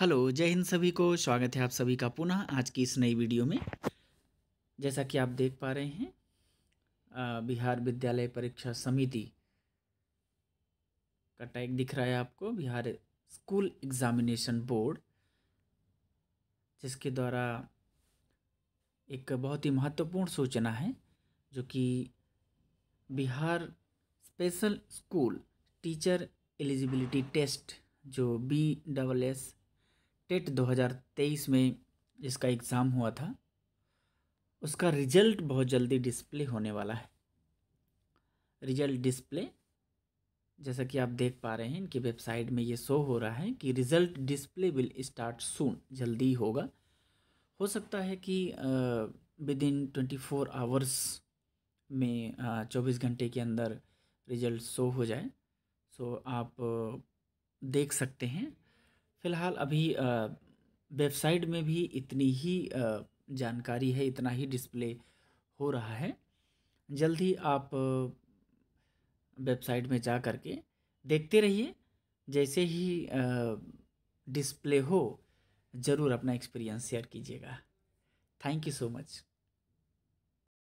hello जय हिंद सभी को स्वागत है आप सभी का पुनः आज की इस नई वीडियो में जैसा कि आप देख पा रहे हैं बिहार विद्यालय परीक्षा समिति का टैग दिख रहा है आपको बिहार स्कूल एग्जामिनेशन बोर्ड जिसके द्वारा एक बहुत ही महत्वपूर्ण सूचना है जो कि Bihar special school teacher eligibility test जो बी डबल एस टेट 2023 में जिसका एग्ज़ाम हुआ था उसका रिजल्ट बहुत जल्दी डिस्प्ले होने वाला है रिजल्ट डिस्प्ले जैसा कि आप देख पा रहे हैं इनकी वेबसाइट में ये शो हो रहा है कि result display will start soon जल्दी होगा हो सकता है कि within twenty four hours में चौबीस घंटे के अंदर रिजल्ट शो हो जाए सो आप देख सकते हैं फ़िलहाल अभी वेबसाइट में भी इतनी ही जानकारी है इतना ही डिस्प्ले हो रहा है जल्द ही आप वेबसाइट में जा कर के देखते रहिए जैसे ही डिस्प्ले हो ज़रूर अपना एक्सपीरियंस शेयर कीजिएगा थैंक यू सो मच